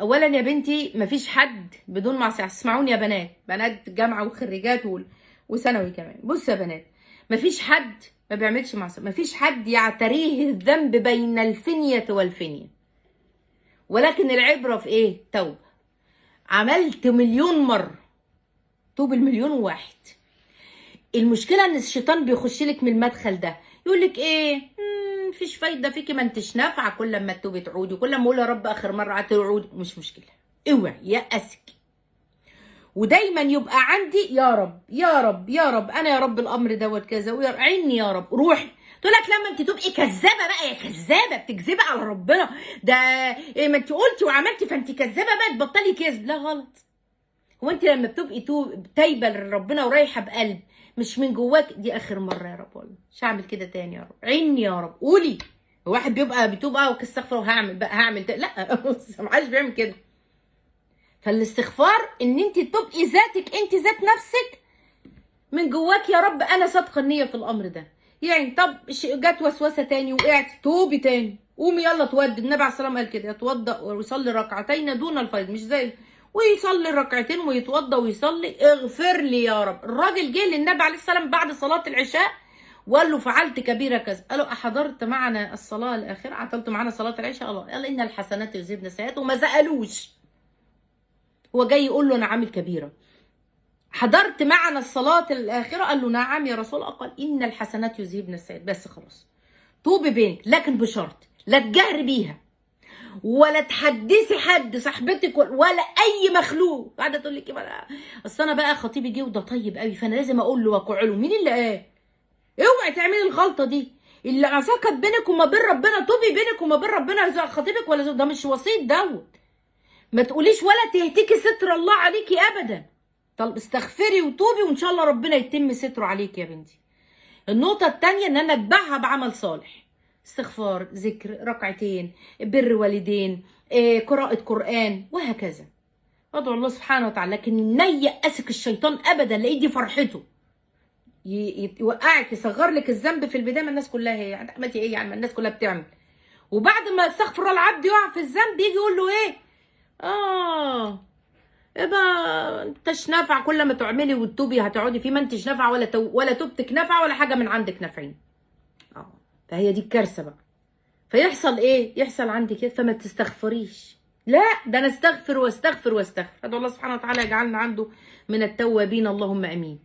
اولا يا بنتي مفيش حد بدون معصيه اسمعوني يا بنات بنات جامعه وخريجات وثانوي كمان بص يا بنات مفيش حد ما بيعملش معصيه مفيش حد يعتريه الذنب بين الفنيه والفنيه ولكن العبره في ايه توبه عملت مليون مره توب المليون واحد المشكله ان الشيطان بيخش لك من المدخل ده يقول لك ايه فيش فايده فيكي ما انتش نافعه كل ما تتوبي تعودي كل ما اقول يا رب اخر مره هتعودي مش مشكله اوعي اسك ودايما يبقى عندي يا رب يا رب يا رب انا يا رب الامر دوت كذا ويرعيني عيني يا رب روحي تقول لك لما انت تبقي كذابه بقى يا كذابه بتكذبي على ربنا ده إيه ما انت قلتي وعملتي فانت كذابه بقى تبطلي كذب لا غلط وانت لما بتبقي تايبه لربنا ورايحه بقلب مش من جواك دي اخر مره يا رب والله مش هعمل كده تاني يا رب عيني يا رب قولي واحد بيبقى بيتوب اه واستغفر وهعمل بقى هعمل تاني. لا ما حدش بيعمل كده فالاستغفار ان انت تبقي ذاتك انت ذات نفسك من جواك يا رب انا صادقه النيه في الامر ده يعني طب جت وسوسه تاني وقعت توبي تاني قومي يلا تودي النبي عليه الصلاه والسلام قال كده يتوضا ويصلي ركعتين دون الفيض مش زي ويصلي ركعتين ويتوضى ويصلي اغفر لي يا رب الراجل جه للنبي عليه السلام بعد صلاه العشاء وقال له فعلت كبيره كذا قال له احضرت معنا الصلاه الاخيره عطلت معنا صلاه العشاء الله قال ان الحسنات يذهبن السيئات وما سالوش هو جاي يقول له انا عامل كبيره حضرت معنا الصلاه الاخره قال له نعم يا رسول الله قال ان الحسنات يذهبن السيئات بس خلاص توب بينك لكن بشرط لا تجهر بيها ولا تحدثي حد صاحبتك ولا اي مخلوق قاعده تقول لك إيه اصل انا بقى خطيبي جه وده طيب قوي فانا لازم اقول له واقع له مين اللي قال؟ اوعي تعملي الغلطه دي اللي عصاكت بينك وما بين ربنا طوبي بينك وما بين ربنا خطيبك ولا زوج ده مش وسيط دوت ما تقوليش ولا تهتكي ستر الله عليكي ابدا طب استغفري وتوبي وان شاء الله ربنا يتم ستره عليكي يا بنتي النقطه الثانيه ان انا اتبعها بعمل صالح استغفار ذكر ركعتين بر والدين آه، قراءة قرآن وهكذا أدعو الله سبحانه وتعالى لكن ما يأسك الشيطان أبدا لقيت دي فرحته يوقعك يصغر لك الذنب في البدايه ما الناس كلها هي عملتي يعني ايه يا عم الناس كلها بتعمل وبعد ما استغفر الله العبد يقع في الذنب يجي يقول له ايه اه ايه انتش نافع كل ما تعملي وتتوبي هتقعدي فيه ما انتش نافعه ولا تو... ولا توبتك نافعه ولا حاجه من عندك نافعين فهي دي الكارثه بقى فيحصل ايه يحصل عندي كده فما تستغفريش لا ده انا استغفر واستغفر واستغفر ادعو الله سبحانه وتعالى يجعلنا عنده من التوابين اللهم امين